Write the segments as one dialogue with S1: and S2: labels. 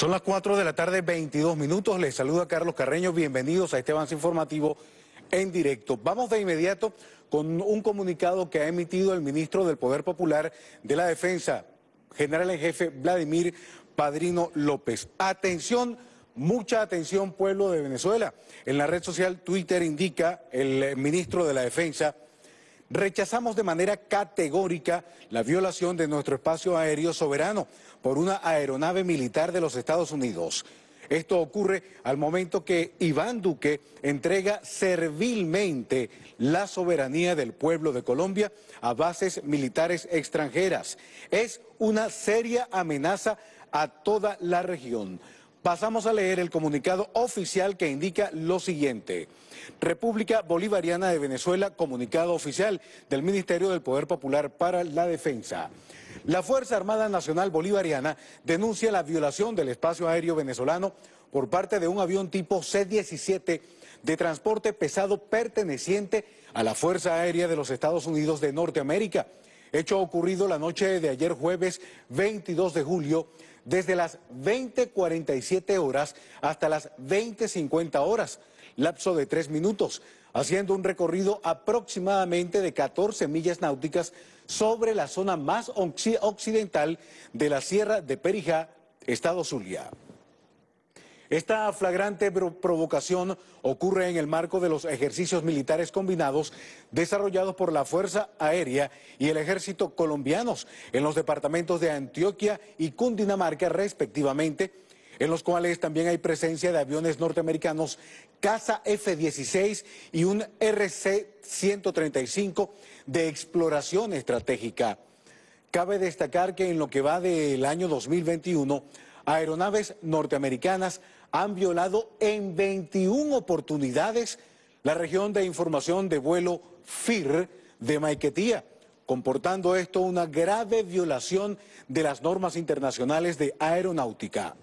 S1: Son las 4 de la tarde, 22 minutos. Les saluda Carlos Carreño. Bienvenidos a este avance informativo en directo. Vamos de inmediato con un comunicado que ha emitido el ministro del Poder Popular de la Defensa, general en jefe Vladimir Padrino López. Atención. Mucha atención, pueblo de Venezuela. En la red social Twitter indica el ministro de la Defensa Rechazamos de manera categórica la violación de nuestro espacio aéreo soberano por una aeronave militar de los Estados Unidos. Esto ocurre al momento que Iván Duque entrega servilmente la soberanía del pueblo de Colombia a bases militares extranjeras. Es una seria amenaza a toda la región. Pasamos a leer el comunicado oficial que indica lo siguiente. República Bolivariana de Venezuela, comunicado oficial del Ministerio del Poder Popular para la Defensa. La Fuerza Armada Nacional Bolivariana denuncia la violación del espacio aéreo venezolano por parte de un avión tipo C-17 de transporte pesado perteneciente a la Fuerza Aérea de los Estados Unidos de Norteamérica Hecho ocurrido la noche de ayer jueves 22 de julio desde las 20.47 horas hasta las 20.50 horas, lapso de tres minutos, haciendo un recorrido aproximadamente de 14 millas náuticas sobre la zona más occidental de la Sierra de Perijá, Estado Zulia. Esta flagrante provocación ocurre en el marco de los ejercicios militares combinados desarrollados por la Fuerza Aérea y el Ejército colombianos en los departamentos de Antioquia y Cundinamarca respectivamente, en los cuales también hay presencia de aviones norteamericanos Casa F-16 y un RC-135 de exploración estratégica. Cabe destacar que en lo que va del año 2021, aeronaves norteamericanas han violado en 21 oportunidades la región de información de vuelo FIR de Maiquetía, comportando esto una grave violación de las normas internacionales de aeronáutica.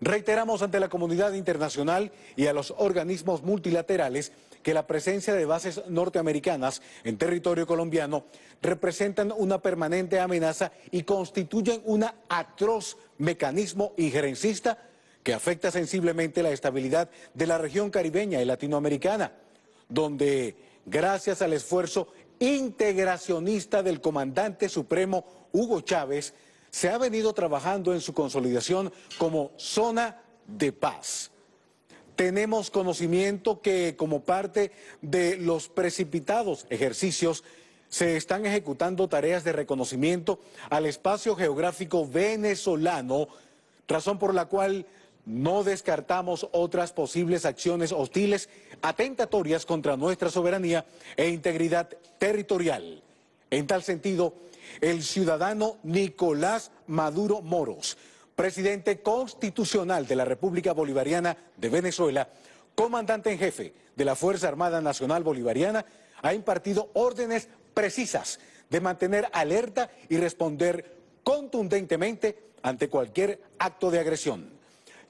S1: Reiteramos ante la comunidad internacional y a los organismos multilaterales que la presencia de bases norteamericanas en territorio colombiano representan una permanente amenaza y constituyen un atroz mecanismo injerencista que afecta sensiblemente la estabilidad de la región caribeña y latinoamericana, donde gracias al esfuerzo integracionista del comandante supremo Hugo Chávez, se ha venido trabajando en su consolidación como zona de paz. Tenemos conocimiento que como parte de los precipitados ejercicios se están ejecutando tareas de reconocimiento al espacio geográfico venezolano, razón por la cual no descartamos otras posibles acciones hostiles atentatorias contra nuestra soberanía e integridad territorial. En tal sentido, el ciudadano Nicolás Maduro Moros, presidente constitucional de la República Bolivariana de Venezuela, comandante en jefe de la Fuerza Armada Nacional Bolivariana, ha impartido órdenes precisas de mantener alerta y responder contundentemente ante cualquier acto de agresión.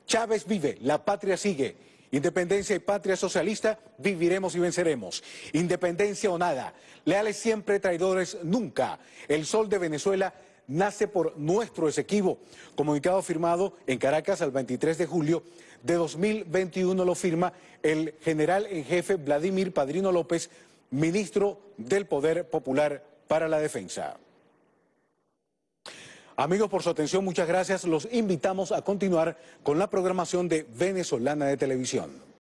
S1: Chávez vive, la patria sigue. Independencia y patria socialista, viviremos y venceremos. Independencia o nada, leales siempre, traidores nunca. El sol de Venezuela nace por nuestro Esequibo. Comunicado firmado en Caracas el 23 de julio de 2021 lo firma el general en jefe Vladimir Padrino López, ministro del Poder Popular para la Defensa. Amigos, por su atención, muchas gracias. Los invitamos a continuar con la programación de Venezolana de Televisión.